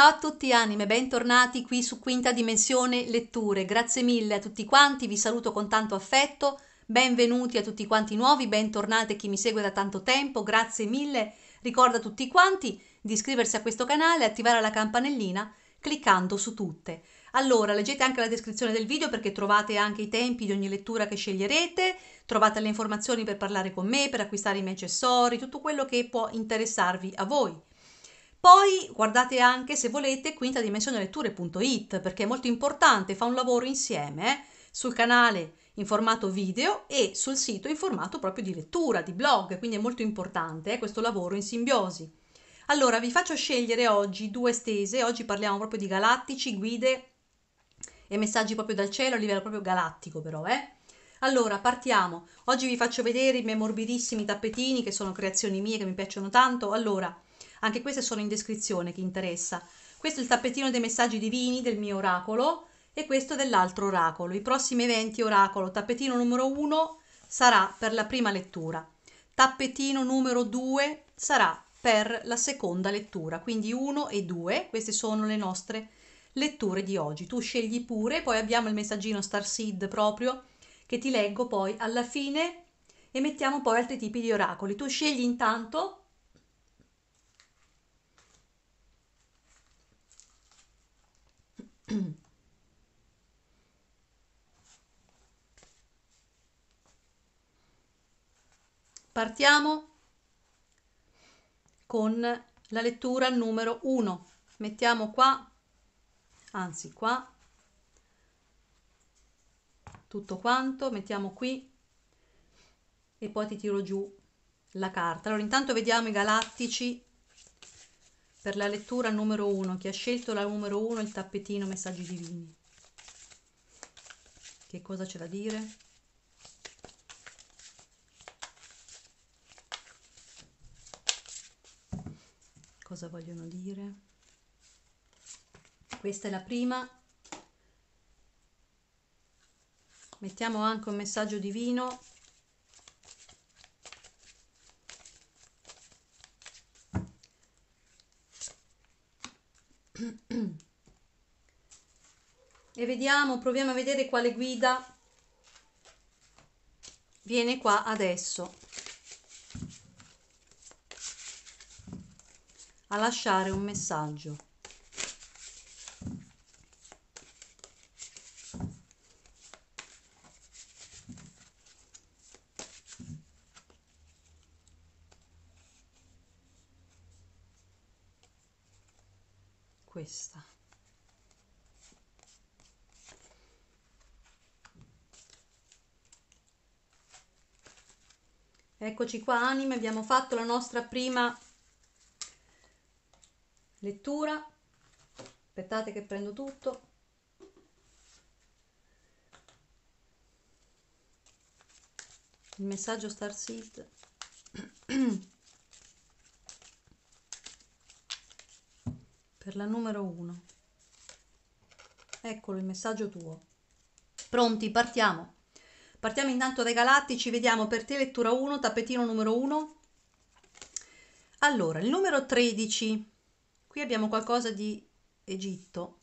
Ciao a tutti anime, bentornati qui su Quinta Dimensione Letture. Grazie mille a tutti quanti, vi saluto con tanto affetto. Benvenuti a tutti quanti nuovi, bentornati a chi mi segue da tanto tempo. Grazie mille. Ricorda a tutti quanti di iscriversi a questo canale e attivare la campanellina cliccando su tutte. Allora, leggete anche la descrizione del video perché trovate anche i tempi di ogni lettura che sceglierete, trovate le informazioni per parlare con me, per acquistare i miei accessori, tutto quello che può interessarvi a voi. Poi guardate anche, se volete, quinta dimensione letture.it perché è molto importante, fa un lavoro insieme eh, sul canale in formato video e sul sito in formato proprio di lettura, di blog, quindi è molto importante eh, questo lavoro in simbiosi. Allora, vi faccio scegliere oggi due stese, oggi parliamo proprio di galattici, guide e messaggi proprio dal cielo a livello proprio galattico però, eh. Allora, partiamo. Oggi vi faccio vedere i miei morbidissimi tappetini che sono creazioni mie che mi piacciono tanto. Allora, anche queste sono in descrizione, chi interessa. Questo è il tappetino dei messaggi divini del mio oracolo e questo dell'altro oracolo. I prossimi eventi oracolo, tappetino numero 1 sarà per la prima lettura, tappetino numero 2 sarà per la seconda lettura, quindi 1 e 2, queste sono le nostre letture di oggi. Tu scegli pure, poi abbiamo il messaggino Star proprio che ti leggo poi alla fine e mettiamo poi altri tipi di oracoli. Tu scegli intanto Partiamo con la lettura numero 1. Mettiamo qua, anzi qua, tutto quanto, mettiamo qui e poi ti tiro giù la carta. Allora intanto vediamo i galattici per la lettura numero 1. Chi ha scelto la numero 1 il tappetino Messaggi Divini. Che cosa c'è da dire? Cosa vogliono dire? Questa è la prima. Mettiamo anche un messaggio divino e vediamo, proviamo a vedere quale guida viene qua adesso a lasciare un messaggio. Eccoci qua anime, abbiamo fatto la nostra prima lettura. Aspettate che prendo tutto. Il messaggio Star Seed. per la numero uno. Eccolo il messaggio tuo. Pronti, partiamo. Partiamo intanto dai galattici, vediamo per te lettura 1, tappetino numero 1. Allora, il numero 13. Qui abbiamo qualcosa di Egitto.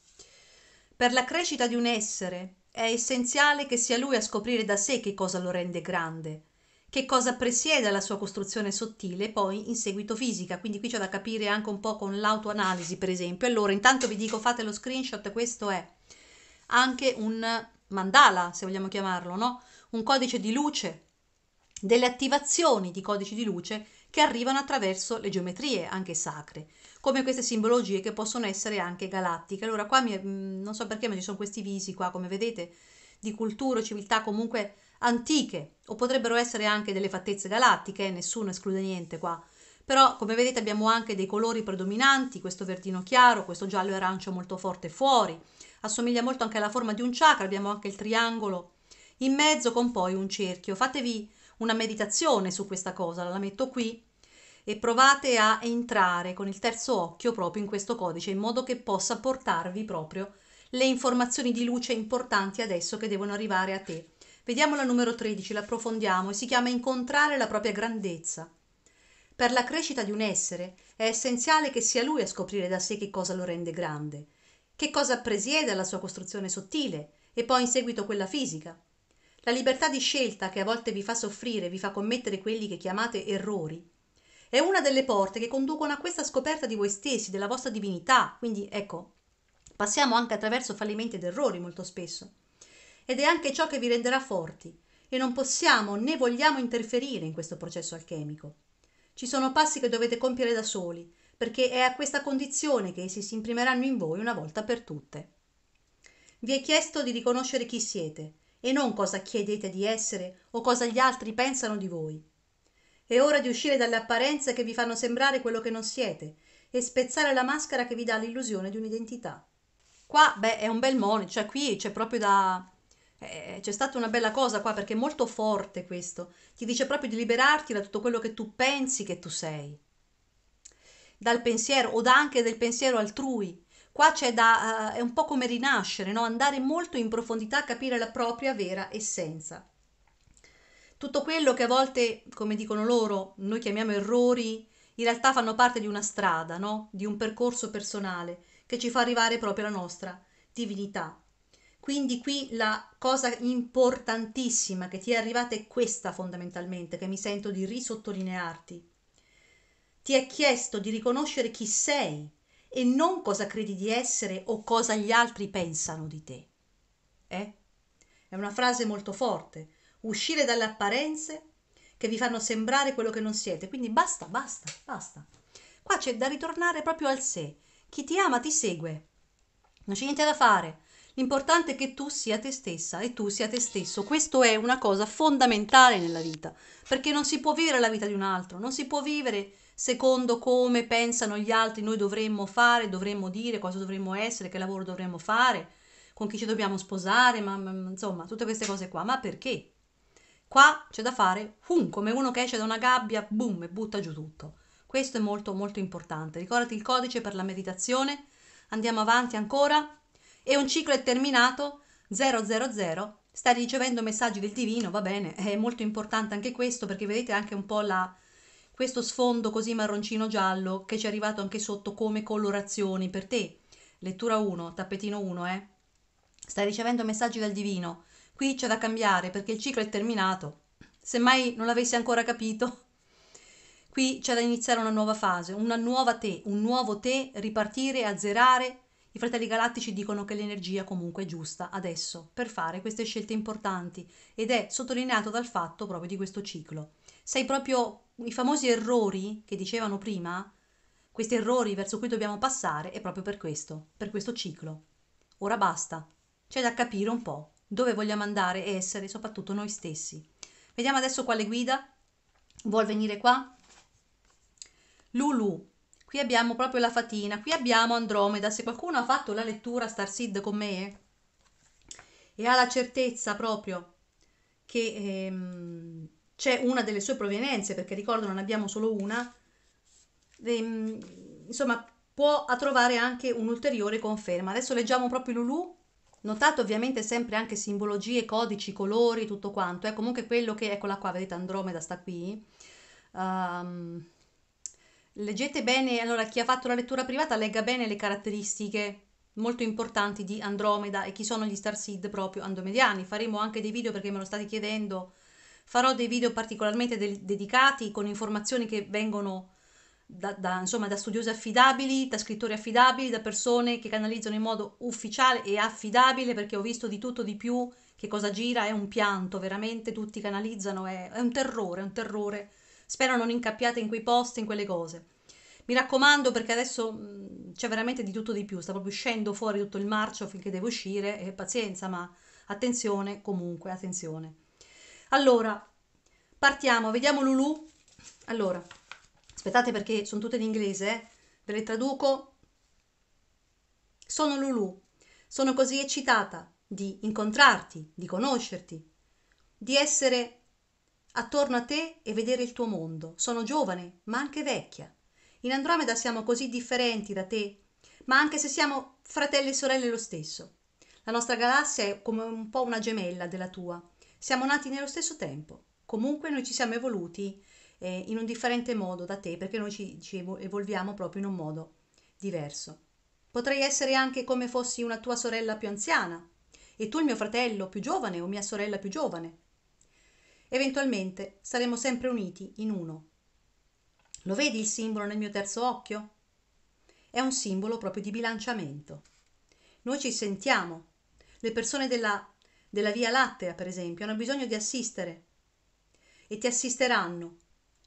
Per la crescita di un essere è essenziale che sia lui a scoprire da sé che cosa lo rende grande, che cosa presiede alla sua costruzione sottile e poi in seguito fisica. Quindi qui c'è da capire anche un po' con l'autoanalisi, per esempio. Allora, intanto vi dico, fate lo screenshot, questo è anche un mandala, se vogliamo chiamarlo, no? un codice di luce, delle attivazioni di codici di luce che arrivano attraverso le geometrie anche sacre, come queste simbologie che possono essere anche galattiche. Allora qua mi, mm, non so perché ma ci sono questi visi qua, come vedete, di cultura o civiltà comunque antiche o potrebbero essere anche delle fattezze galattiche, eh, nessuno esclude niente qua. Però come vedete abbiamo anche dei colori predominanti, questo verdino chiaro, questo giallo e arancio molto forte fuori, assomiglia molto anche alla forma di un chakra, abbiamo anche il triangolo in mezzo con poi un cerchio. Fatevi una meditazione su questa cosa, la metto qui e provate a entrare con il terzo occhio proprio in questo codice in modo che possa portarvi proprio le informazioni di luce importanti adesso che devono arrivare a te. Vediamo la numero 13, l'approfondiamo e si chiama incontrare la propria grandezza. Per la crescita di un essere è essenziale che sia lui a scoprire da sé che cosa lo rende grande, che cosa presiede alla sua costruzione sottile e poi in seguito quella fisica la libertà di scelta che a volte vi fa soffrire, vi fa commettere quelli che chiamate errori, è una delle porte che conducono a questa scoperta di voi stessi, della vostra divinità. Quindi ecco, passiamo anche attraverso fallimenti ed errori molto spesso. Ed è anche ciò che vi renderà forti e non possiamo né vogliamo interferire in questo processo alchemico. Ci sono passi che dovete compiere da soli, perché è a questa condizione che essi si imprimeranno in voi una volta per tutte. Vi è chiesto di riconoscere chi siete e non cosa chiedete di essere o cosa gli altri pensano di voi. È ora di uscire dalle apparenze che vi fanno sembrare quello che non siete e spezzare la maschera che vi dà l'illusione di un'identità. Qua, beh, è un bel monito, cioè qui c'è proprio da... Eh, eh, c'è stata una bella cosa qua perché è molto forte questo. Ti dice proprio di liberarti da tutto quello che tu pensi che tu sei. Dal pensiero o da anche del pensiero altrui, Qua c'è da, uh, è un po' come rinascere, no? andare molto in profondità a capire la propria vera essenza. Tutto quello che a volte, come dicono loro, noi chiamiamo errori, in realtà fanno parte di una strada, no? di un percorso personale che ci fa arrivare proprio alla nostra divinità. Quindi qui la cosa importantissima che ti è arrivata è questa fondamentalmente, che mi sento di risottolinearti. Ti è chiesto di riconoscere chi sei e non cosa credi di essere o cosa gli altri pensano di te eh è una frase molto forte uscire dalle apparenze che vi fanno sembrare quello che non siete quindi basta basta basta qua c'è da ritornare proprio al sé chi ti ama ti segue non c'è niente da fare L'importante è che tu sia te stessa e tu sia te stesso. Questo è una cosa fondamentale nella vita, perché non si può vivere la vita di un altro, non si può vivere secondo come pensano gli altri noi dovremmo fare, dovremmo dire, cosa dovremmo essere, che lavoro dovremmo fare, con chi ci dobbiamo sposare, ma, insomma, tutte queste cose qua. Ma perché? Qua c'è da fare un, come uno che esce da una gabbia, boom, e butta giù tutto. Questo è molto molto importante. Ricordati il codice per la meditazione. Andiamo avanti ancora. E un ciclo è terminato. 000. Stai ricevendo messaggi del divino, va bene. È molto importante anche questo perché vedete anche un po' la, questo sfondo così marroncino giallo che ci è arrivato anche sotto come colorazioni per te. Lettura 1, tappetino 1, eh? Stai ricevendo messaggi dal divino. Qui c'è da cambiare perché il ciclo è terminato. Se mai non l'avessi ancora capito. Qui c'è da iniziare una nuova fase, una nuova te, un nuovo te, ripartire, azzerare. I fratelli galattici dicono che l'energia comunque è giusta adesso per fare queste scelte importanti ed è sottolineato dal fatto proprio di questo ciclo. Sei proprio i famosi errori che dicevano prima, questi errori verso cui dobbiamo passare è proprio per questo, per questo ciclo. Ora basta, c'è da capire un po' dove vogliamo andare e essere soprattutto noi stessi. Vediamo adesso quale guida vuol venire qua. Lulu, qui abbiamo proprio la fatina, qui abbiamo Andromeda. Se qualcuno ha fatto la lettura Starseed con me e ha la certezza proprio che ehm, c'è una delle sue provenienze, perché ricordo non abbiamo solo una, ehm, insomma può trovare anche un'ulteriore conferma. Adesso leggiamo proprio Lulu, notate ovviamente sempre anche simbologie, codici, colori, tutto quanto, è comunque quello che, eccola qua, vedete Andromeda sta qui. Um, leggete bene, allora chi ha fatto la lettura privata legga bene le caratteristiche molto importanti di Andromeda e chi sono gli Starseed proprio andromediani. Faremo anche dei video perché me lo state chiedendo farò dei video particolarmente de- dedicati con informazioni che vengono da, da, insomma, da studiosi affidabili, da scrittori affidabili, da persone che canalizzano in modo ufficiale e affidabile perché ho visto di tutto, di più, che cosa gira, è un pianto, veramente tutti canalizzano, è, è un terrore, è un terrore. Spero non incappiate in quei post, in quelle cose. Mi raccomando perché adesso c'è veramente di tutto di più, sta proprio uscendo fuori tutto il marcio finché devo uscire e pazienza, ma attenzione comunque, attenzione. Allora, partiamo, vediamo Lulu. Allora, aspettate perché sono tutte in inglese, eh? ve le traduco. Sono Lulu, sono così eccitata di incontrarti, di conoscerti, di essere attorno a te e vedere il tuo mondo. Sono giovane, ma anche vecchia. In Andromeda siamo così differenti da te, ma anche se siamo fratelli e sorelle lo stesso. La nostra galassia è come un po' una gemella della tua siamo nati nello stesso tempo, comunque noi ci siamo evoluti eh, in un differente modo da te perché noi ci, ci evolviamo proprio in un modo diverso. Potrei essere anche come fossi una tua sorella più anziana e tu il mio fratello più giovane o mia sorella più giovane. Eventualmente saremo sempre uniti in uno. Lo vedi il simbolo nel mio terzo occhio? È un simbolo proprio di bilanciamento. Noi ci sentiamo. Le persone della della Via Lattea, per esempio, hanno bisogno di assistere e ti assisteranno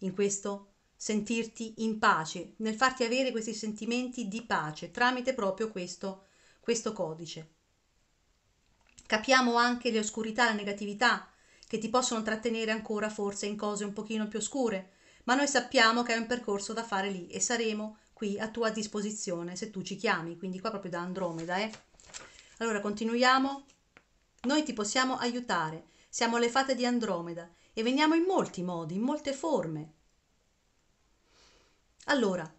in questo sentirti in pace, nel farti avere questi sentimenti di pace tramite proprio questo, questo codice. Capiamo anche le oscurità, la negatività che ti possono trattenere ancora forse in cose un pochino più oscure, ma noi sappiamo che hai un percorso da fare lì e saremo qui a tua disposizione se tu ci chiami, quindi qua proprio da Andromeda. Eh? Allora continuiamo. Noi ti possiamo aiutare, siamo le fate di Andromeda e veniamo in molti modi, in molte forme. Allora,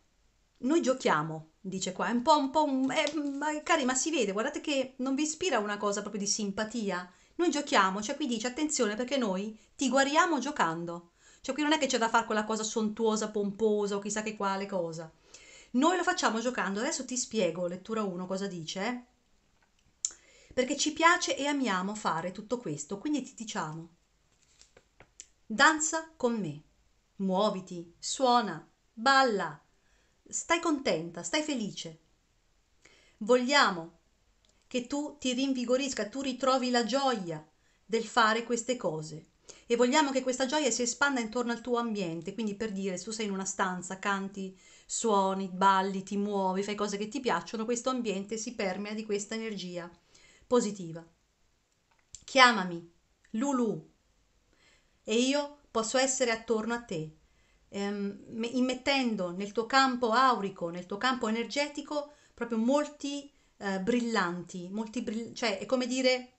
noi giochiamo, dice qua, è un po', un po', un, eh, ma, cari, ma si vede, guardate che non vi ispira una cosa proprio di simpatia? Noi giochiamo, cioè qui dice attenzione perché noi ti guariamo giocando. Cioè qui non è che c'è da fare quella cosa sontuosa, pomposa o chissà che quale cosa. Noi lo facciamo giocando. Adesso ti spiego, lettura 1, cosa dice. Eh? perché ci piace e amiamo fare tutto questo, quindi ti diciamo, danza con me, muoviti, suona, balla, stai contenta, stai felice. Vogliamo che tu ti rinvigorisca, tu ritrovi la gioia del fare queste cose e vogliamo che questa gioia si espanda intorno al tuo ambiente, quindi per dire se tu sei in una stanza, canti, suoni, balli, ti muovi, fai cose che ti piacciono, questo ambiente si permea di questa energia positiva chiamami lulu e io posso essere attorno a te ehm, immettendo nel tuo campo aurico, nel tuo campo energetico proprio molti eh, brillanti, molti brill- cioè è come dire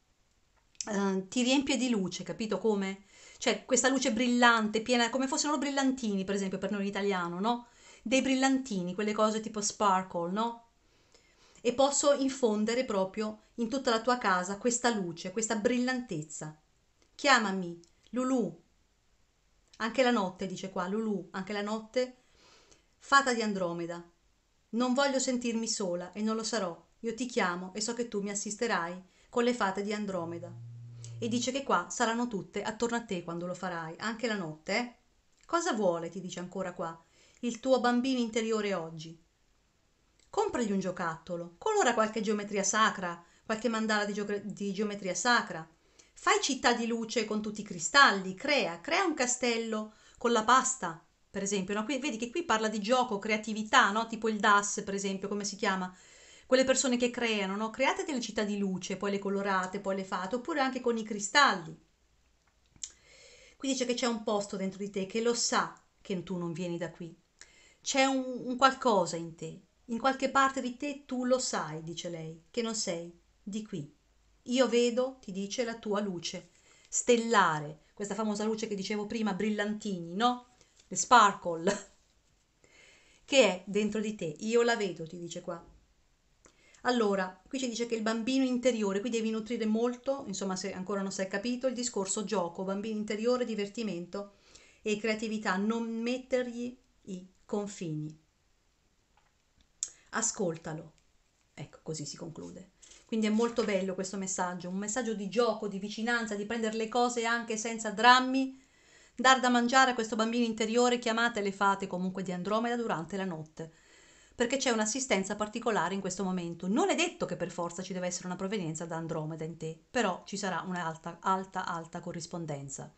eh, ti riempie di luce, capito come? Cioè questa luce brillante, piena come fossero brillantini, per esempio per noi in italiano, no? Dei brillantini, quelle cose tipo sparkle, no? e posso infondere proprio in tutta la tua casa questa luce, questa brillantezza. Chiamami, Lulu. Anche la notte, dice qua, Lulu, anche la notte, fata di Andromeda. Non voglio sentirmi sola e non lo sarò. Io ti chiamo e so che tu mi assisterai con le fate di Andromeda. E dice che qua saranno tutte attorno a te quando lo farai, anche la notte. Eh? Cosa vuole, ti dice ancora qua, il tuo bambino interiore oggi? compragli un giocattolo colora qualche geometria sacra qualche mandala di, geo- di geometria sacra fai città di luce con tutti i cristalli crea crea un castello con la pasta per esempio no? qui, vedi che qui parla di gioco creatività no? tipo il DAS per esempio come si chiama quelle persone che creano no? create delle città di luce poi le colorate poi le fate oppure anche con i cristalli qui dice che c'è un posto dentro di te che lo sa che tu non vieni da qui c'è un, un qualcosa in te in qualche parte di te tu lo sai, dice lei, che non sei di qui. Io vedo, ti dice, la tua luce stellare, questa famosa luce che dicevo prima, brillantini, no? Le sparkle, che è dentro di te. Io la vedo, ti dice qua. Allora, qui ci dice che il bambino interiore, qui devi nutrire molto, insomma se ancora non sei capito, il discorso gioco, bambino interiore, divertimento e creatività, non mettergli i confini ascoltalo. Ecco, così si conclude. Quindi è molto bello questo messaggio, un messaggio di gioco, di vicinanza, di prendere le cose anche senza drammi, dar da mangiare a questo bambino interiore, chiamate le fate comunque di Andromeda durante la notte, perché c'è un'assistenza particolare in questo momento. Non è detto che per forza ci deve essere una provenienza da Andromeda in te, però ci sarà un'alta, alta, alta corrispondenza,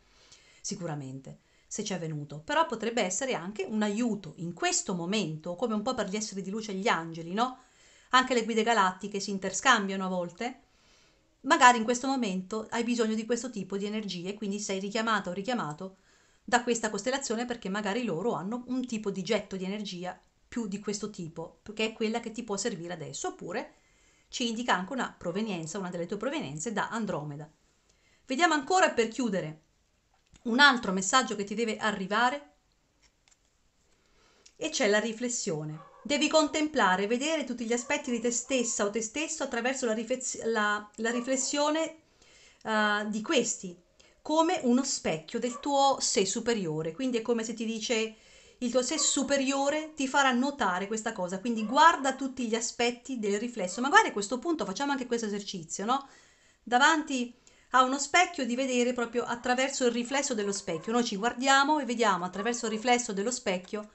sicuramente se ci è venuto, però potrebbe essere anche un aiuto in questo momento, come un po' per gli esseri di luce e gli angeli, no? Anche le guide galattiche si interscambiano a volte. Magari in questo momento hai bisogno di questo tipo di energie, quindi sei richiamato o richiamato da questa costellazione perché magari loro hanno un tipo di getto di energia più di questo tipo, che è quella che ti può servire adesso, oppure ci indica anche una provenienza, una delle tue provenienze da Andromeda. Vediamo ancora per chiudere un altro messaggio che ti deve arrivare e c'è la riflessione. Devi contemplare, vedere tutti gli aspetti di te stessa o te stesso attraverso la, rifless- la, la riflessione uh, di questi, come uno specchio del tuo sé superiore. Quindi è come se ti dice il tuo sé superiore ti farà notare questa cosa. Quindi guarda tutti gli aspetti del riflesso. Magari a questo punto facciamo anche questo esercizio, no? Davanti ha uno specchio di vedere proprio attraverso il riflesso dello specchio. Noi ci guardiamo e vediamo attraverso il riflesso dello specchio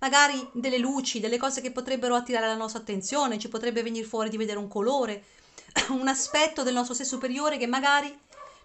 magari delle luci, delle cose che potrebbero attirare la nostra attenzione, ci potrebbe venire fuori di vedere un colore, un aspetto del nostro sé superiore che magari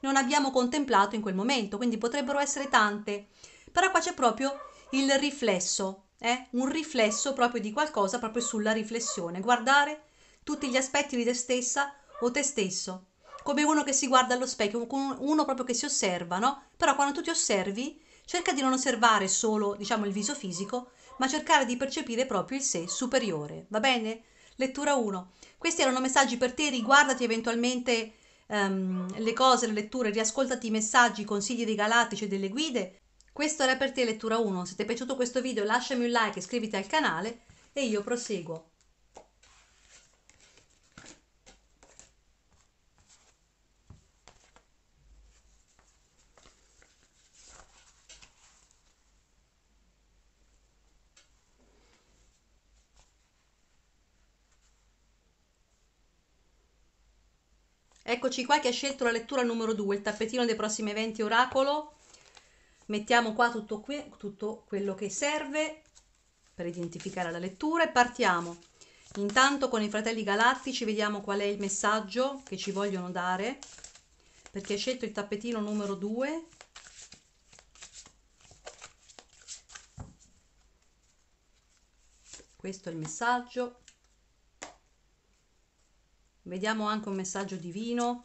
non abbiamo contemplato in quel momento, quindi potrebbero essere tante. Però qua c'è proprio il riflesso, eh? un riflesso proprio di qualcosa, proprio sulla riflessione, guardare tutti gli aspetti di te stessa o te stesso come uno che si guarda allo specchio, uno proprio che si osserva, no? Però quando tu ti osservi, cerca di non osservare solo, diciamo, il viso fisico, ma cercare di percepire proprio il sé superiore, va bene? Lettura 1. Questi erano messaggi per te, riguardati eventualmente um, le cose, le letture, riascoltati i messaggi, i consigli dei galattici e delle guide. Questo era per te lettura 1. Se ti è piaciuto questo video lasciami un like, iscriviti al canale e io proseguo. Eccoci qua che ha scelto la lettura numero 2, il tappetino dei prossimi eventi oracolo. Mettiamo qua tutto, que tutto quello che serve per identificare la lettura e partiamo. Intanto con i fratelli galattici vediamo qual è il messaggio che ci vogliono dare, perché ha scelto il tappetino numero 2, questo è il messaggio Vediamo anche un messaggio divino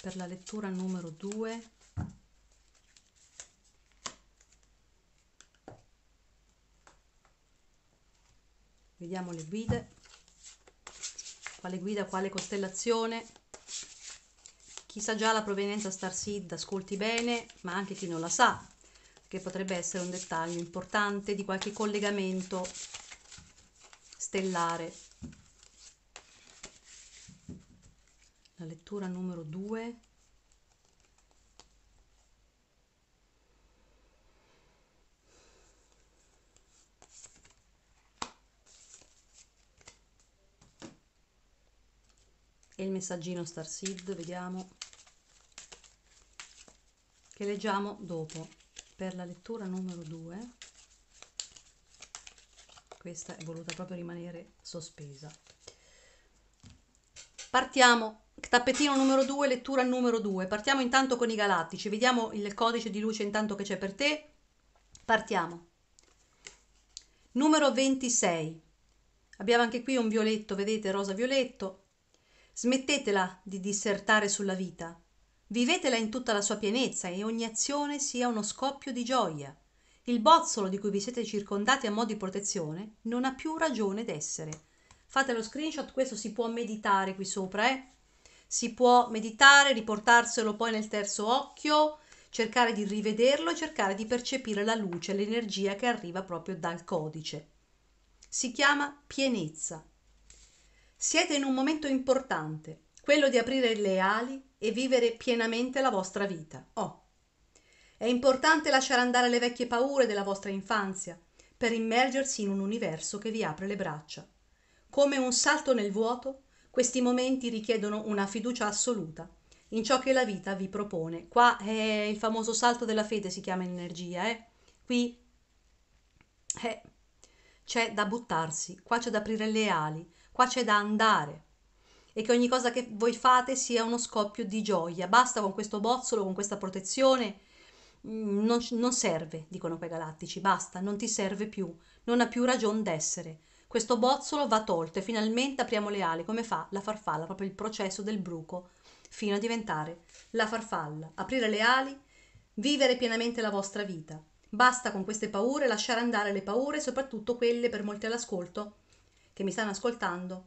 per la lettura numero 2. Vediamo le guide, quale guida, quale costellazione. Chi sa già la provenienza Star Seed, ascolti bene, ma anche chi non la sa, che potrebbe essere un dettaglio importante di qualche collegamento stellare. La lettura numero 2. E il messaggino Star Seed, vediamo, che leggiamo dopo per la lettura numero 2 questa è voluta proprio rimanere sospesa. Partiamo, tappetino numero 2, lettura numero 2. Partiamo intanto con i galattici, vediamo il codice di luce intanto che c'è per te. Partiamo. Numero 26. Abbiamo anche qui un violetto, vedete, rosa violetto. Smettetela di dissertare sulla vita. Vivetela in tutta la sua pienezza e ogni azione sia uno scoppio di gioia il bozzolo di cui vi siete circondati a mo' di protezione non ha più ragione d'essere. Fate lo screenshot, questo si può meditare qui sopra, eh? Si può meditare, riportarselo poi nel terzo occhio, cercare di rivederlo e cercare di percepire la luce, l'energia che arriva proprio dal codice. Si chiama pienezza. Siete in un momento importante, quello di aprire le ali e vivere pienamente la vostra vita. Oh, è importante lasciare andare le vecchie paure della vostra infanzia per immergersi in un universo che vi apre le braccia. Come un salto nel vuoto, questi momenti richiedono una fiducia assoluta in ciò che la vita vi propone. Qua è il famoso salto della fede, si chiama in energia, eh? Qui eh, c'è da buttarsi, qua c'è da aprire le ali, qua c'è da andare e che ogni cosa che voi fate sia uno scoppio di gioia. Basta con questo bozzolo, con questa protezione, Mm, non, non serve, dicono quei galattici, basta, non ti serve più, non ha più ragione d'essere. Questo bozzolo va tolto e finalmente apriamo le ali, come fa la farfalla, proprio il processo del bruco, fino a diventare la farfalla. Aprire le ali, vivere pienamente la vostra vita. Basta con queste paure, lasciare andare le paure, soprattutto quelle per molti all'ascolto che mi stanno ascoltando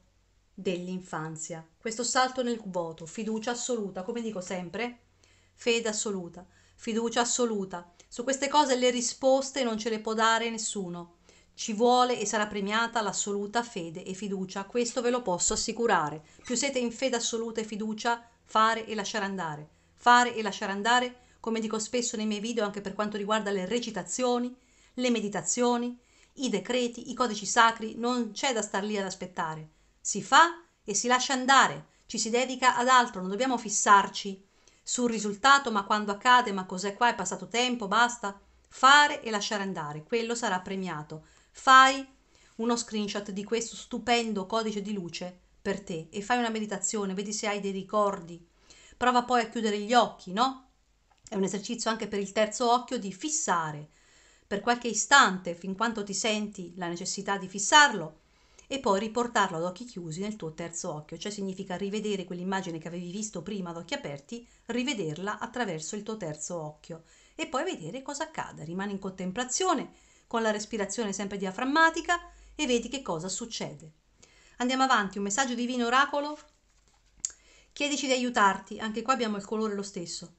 dell'infanzia. Questo salto nel vuoto, fiducia assoluta, come dico sempre, fede assoluta fiducia assoluta. Su queste cose le risposte non ce le può dare nessuno. Ci vuole e sarà premiata l'assoluta fede e fiducia, questo ve lo posso assicurare. Più siete in fede assoluta e fiducia, fare e lasciare andare. Fare e lasciare andare, come dico spesso nei miei video anche per quanto riguarda le recitazioni, le meditazioni, i decreti, i codici sacri, non c'è da star lì ad aspettare. Si fa e si lascia andare, ci si dedica ad altro, non dobbiamo fissarci sul risultato, ma quando accade, ma cos'è qua, è passato tempo, basta. Fare e lasciare andare, quello sarà premiato. Fai uno screenshot di questo stupendo codice di luce per te e fai una meditazione, vedi se hai dei ricordi. Prova poi a chiudere gli occhi, no? È un esercizio anche per il terzo occhio di fissare per qualche istante, fin quanto ti senti la necessità di fissarlo, e poi riportarlo ad occhi chiusi nel tuo terzo occhio, cioè significa rivedere quell'immagine che avevi visto prima ad occhi aperti, rivederla attraverso il tuo terzo occhio e poi vedere cosa accade. Rimani in contemplazione con la respirazione sempre diaframmatica e vedi che cosa succede. Andiamo avanti, un messaggio divino oracolo. Chiedici di aiutarti, anche qua abbiamo il colore lo stesso.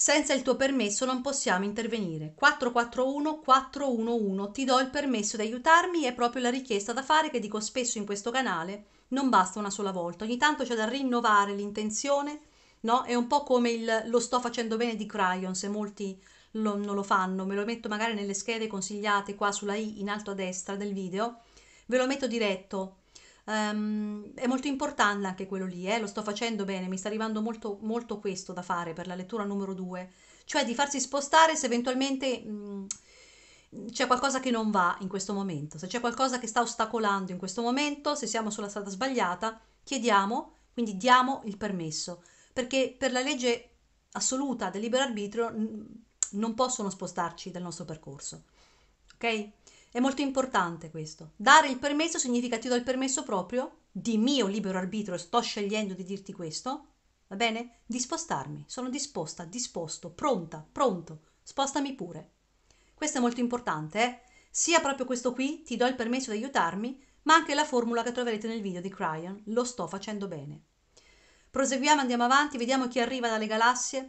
Senza il tuo permesso non possiamo intervenire. 441 411 ti do il permesso di aiutarmi, è proprio la richiesta da fare che dico spesso in questo canale, non basta una sola volta, ogni tanto c'è da rinnovare l'intenzione, no? È un po' come il, lo sto facendo bene di Cryon, se molti lo, non lo fanno, me lo metto magari nelle schede consigliate qua sulla i in alto a destra del video, ve lo metto diretto Ehm, è molto importante anche quello lì, eh, lo sto facendo bene, mi sta arrivando molto, molto questo da fare per la lettura numero due, cioè di farsi spostare se eventualmente mm, c'è qualcosa che non va in questo momento, se c'è qualcosa che sta ostacolando in questo momento, se siamo sulla strada sbagliata, chiediamo, quindi diamo il permesso, perché per la legge assoluta del libero arbitrio mm, non possono spostarci dal nostro percorso. Ok? È molto importante questo. Dare il permesso significa ti do il permesso proprio, di mio libero arbitro, sto scegliendo di dirti questo, va bene? Di spostarmi, sono disposta, disposto, pronta, pronto, spostami pure. Questo è molto importante, eh? Sia proprio questo qui, ti do il permesso di aiutarmi, ma anche la formula che troverete nel video di Cryon, lo sto facendo bene. Proseguiamo, andiamo avanti, vediamo chi arriva dalle galassie.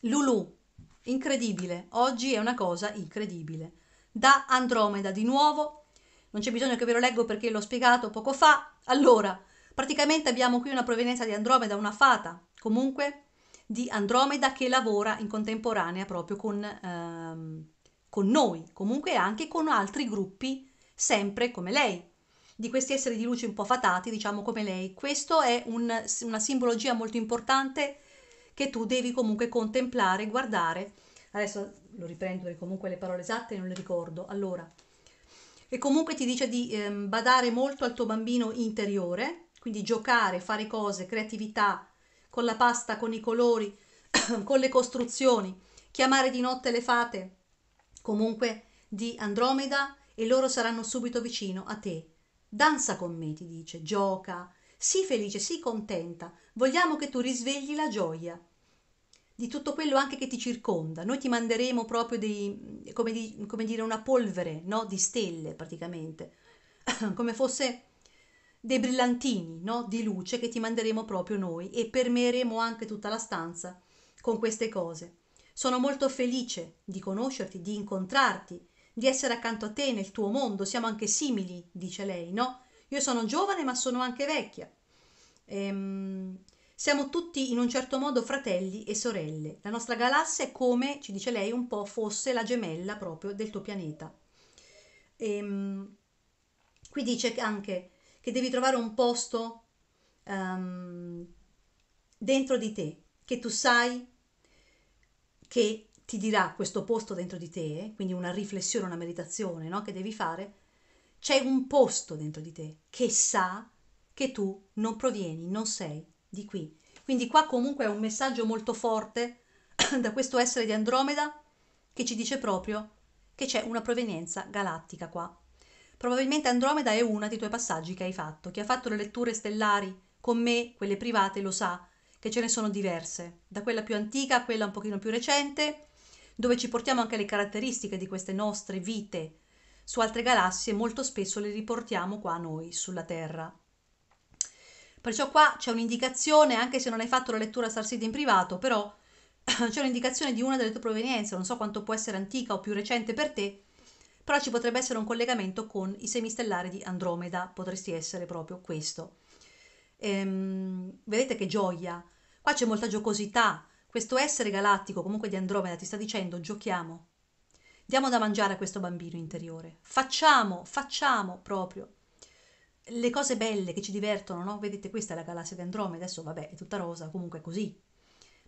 Lulu, incredibile, oggi è una cosa incredibile da Andromeda di nuovo. Non c'è bisogno che ve lo leggo perché l'ho spiegato poco fa. Allora, praticamente abbiamo qui una provenienza di Andromeda, una fata, comunque di Andromeda che lavora in contemporanea proprio con, ehm, con noi, comunque anche con altri gruppi, sempre come lei, di questi esseri di luce un po' fatati, diciamo come lei. Questa è un, una simbologia molto importante che tu devi comunque contemplare, guardare adesso lo riprendo perché comunque le parole esatte non le ricordo, allora, e comunque ti dice di eh, badare molto al tuo bambino interiore, quindi giocare, fare cose, creatività, con la pasta, con i colori, con le costruzioni, chiamare di notte le fate, comunque di Andromeda e loro saranno subito vicino a te. Danza con me, ti dice, gioca, sii felice, sii contenta, vogliamo che tu risvegli la gioia di tutto quello anche che ti circonda. Noi ti manderemo proprio dei, come, di, come dire, una polvere no? di stelle praticamente, come fosse dei brillantini no? di luce che ti manderemo proprio noi e permeeremo anche tutta la stanza con queste cose. Sono molto felice di conoscerti, di incontrarti, di essere accanto a te nel tuo mondo. Siamo anche simili, dice lei, no? Io sono giovane ma sono anche vecchia. Ehm, siamo tutti in un certo modo fratelli e sorelle. La nostra galassia è come, ci dice lei, un po' fosse la gemella proprio del tuo pianeta. E, ehm, qui dice anche che devi trovare un posto um, dentro di te, che tu sai che ti dirà questo posto dentro di te, quindi una riflessione, una meditazione no, che devi fare, c'è un posto dentro di te che sa che tu non provieni, non sei, di qui. Quindi qua comunque è un messaggio molto forte da questo essere di Andromeda che ci dice proprio che c'è una provenienza galattica qua. Probabilmente Andromeda è uno dei tuoi passaggi che hai fatto. Chi ha fatto le letture stellari con me, quelle private, lo sa che ce ne sono diverse, da quella più antica a quella un pochino più recente, dove ci portiamo anche le caratteristiche di queste nostre vite su altre galassie, molto spesso le riportiamo qua noi sulla Terra. Perciò qua c'è un'indicazione, anche se non hai fatto la lettura Sarsidi in privato, però c'è un'indicazione di una delle tue provenienze, non so quanto può essere antica o più recente per te, però ci potrebbe essere un collegamento con i semistellari di Andromeda, potresti essere proprio questo. Ehm, vedete che gioia, qua c'è molta giocosità, questo essere galattico comunque di Andromeda ti sta dicendo giochiamo, diamo da mangiare a questo bambino interiore, facciamo, facciamo proprio le cose belle che ci divertono, no? Vedete, questa è la galassia di Andromeda, adesso vabbè, è tutta rosa, comunque è così.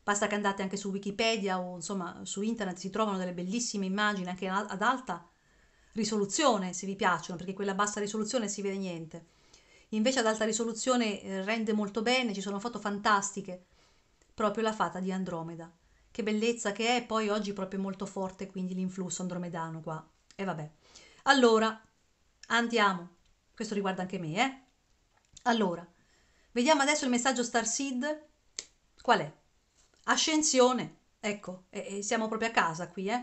Basta che andate anche su Wikipedia o insomma su internet, si trovano delle bellissime immagini anche ad alta risoluzione, se vi piacciono, perché quella bassa risoluzione si vede niente. Invece ad alta risoluzione eh, rende molto bene, ci sono foto fantastiche, proprio la fata di Andromeda. Che bellezza che è, poi oggi proprio molto forte quindi l'influsso andromedano qua. E vabbè. Allora, andiamo. Questo riguarda anche me, eh? Allora, vediamo adesso il messaggio Starseed. Qual è? Ascensione. Ecco, e, e siamo proprio a casa qui, eh?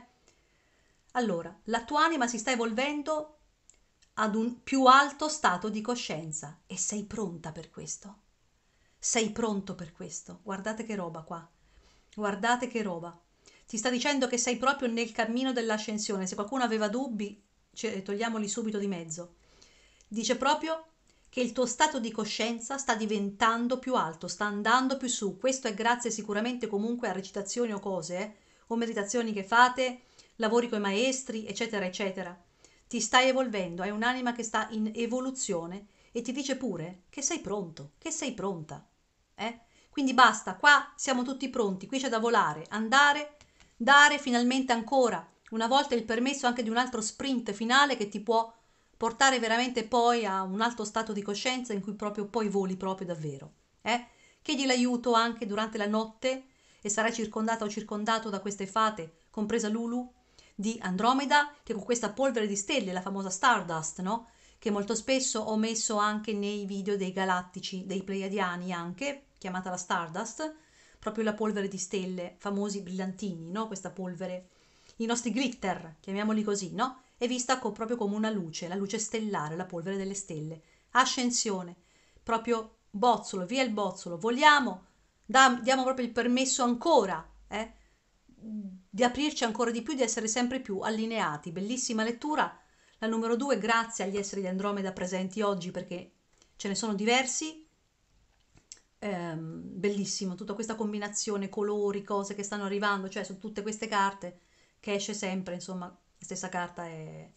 Allora, la tua anima si sta evolvendo ad un più alto stato di coscienza e sei pronta per questo. Sei pronto per questo. Guardate che roba qua. Guardate che roba. Ti sta dicendo che sei proprio nel cammino dell'ascensione. Se qualcuno aveva dubbi, togliamoli subito di mezzo. Dice proprio che il tuo stato di coscienza sta diventando più alto, sta andando più su. Questo è grazie sicuramente comunque a recitazioni o cose, eh? o meditazioni che fate, lavori con i maestri, eccetera, eccetera. Ti stai evolvendo, hai un'anima che sta in evoluzione e ti dice pure che sei pronto, che sei pronta. Eh? Quindi basta, qua siamo tutti pronti, qui c'è da volare, andare, dare finalmente ancora una volta il permesso anche di un altro sprint finale che ti può portare veramente poi a un alto stato di coscienza in cui proprio poi voli proprio davvero. Eh? Chiedi l'aiuto anche durante la notte e sarai circondata o circondato da queste fate, compresa Lulu, di Andromeda, che con questa polvere di stelle, la famosa Stardust, no? che molto spesso ho messo anche nei video dei galattici, dei pleiadiani anche, chiamata la Stardust, proprio la polvere di stelle, famosi brillantini, no? questa polvere, i nostri glitter, chiamiamoli così, no? è vista co- proprio come una luce, la luce stellare, la polvere delle stelle. Ascensione, proprio bozzolo, via il bozzolo, vogliamo, da, diamo proprio il permesso ancora eh, di aprirci ancora di più, di essere sempre più allineati. Bellissima lettura. La numero due, grazie agli esseri di Andromeda presenti oggi perché ce ne sono diversi. Ehm, bellissimo, tutta questa combinazione, colori, cose che stanno arrivando, cioè su tutte queste carte che esce sempre, insomma, la stessa carta è,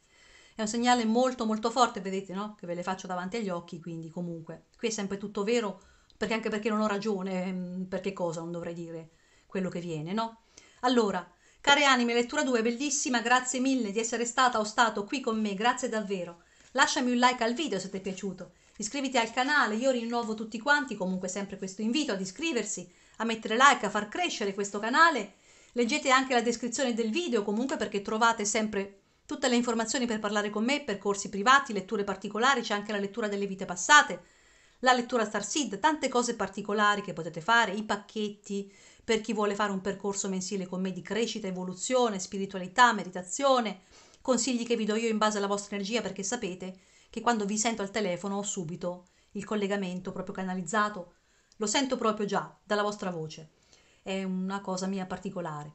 è un segnale molto molto forte, vedete, no? Che ve le faccio davanti agli occhi, quindi comunque. Qui è sempre tutto vero, perché anche perché non ho ragione, mm, perché cosa non dovrei dire quello che viene, no? Allora, care anime, lettura 2, bellissima, grazie mille di essere stata o stato qui con me, grazie davvero. Lasciami un like al video se ti è piaciuto, iscriviti al canale, io rinnovo tutti quanti comunque sempre questo invito ad iscriversi, a mettere like, a far crescere questo canale Leggete anche la descrizione del video comunque perché trovate sempre tutte le informazioni per parlare con me, percorsi privati, letture particolari, c'è anche la lettura delle vite passate, la lettura Star Seed, tante cose particolari che potete fare, i pacchetti per chi vuole fare un percorso mensile con me di crescita, evoluzione, spiritualità, meditazione, consigli che vi do io in base alla vostra energia perché sapete che quando vi sento al telefono ho subito il collegamento proprio canalizzato, lo sento proprio già dalla vostra voce è una cosa mia particolare.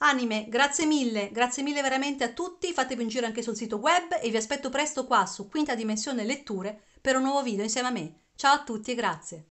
Anime, grazie mille, grazie mille veramente a tutti, fatevi un giro anche sul sito web e vi aspetto presto qua su Quinta Dimensione Letture per un nuovo video insieme a me. Ciao a tutti e grazie.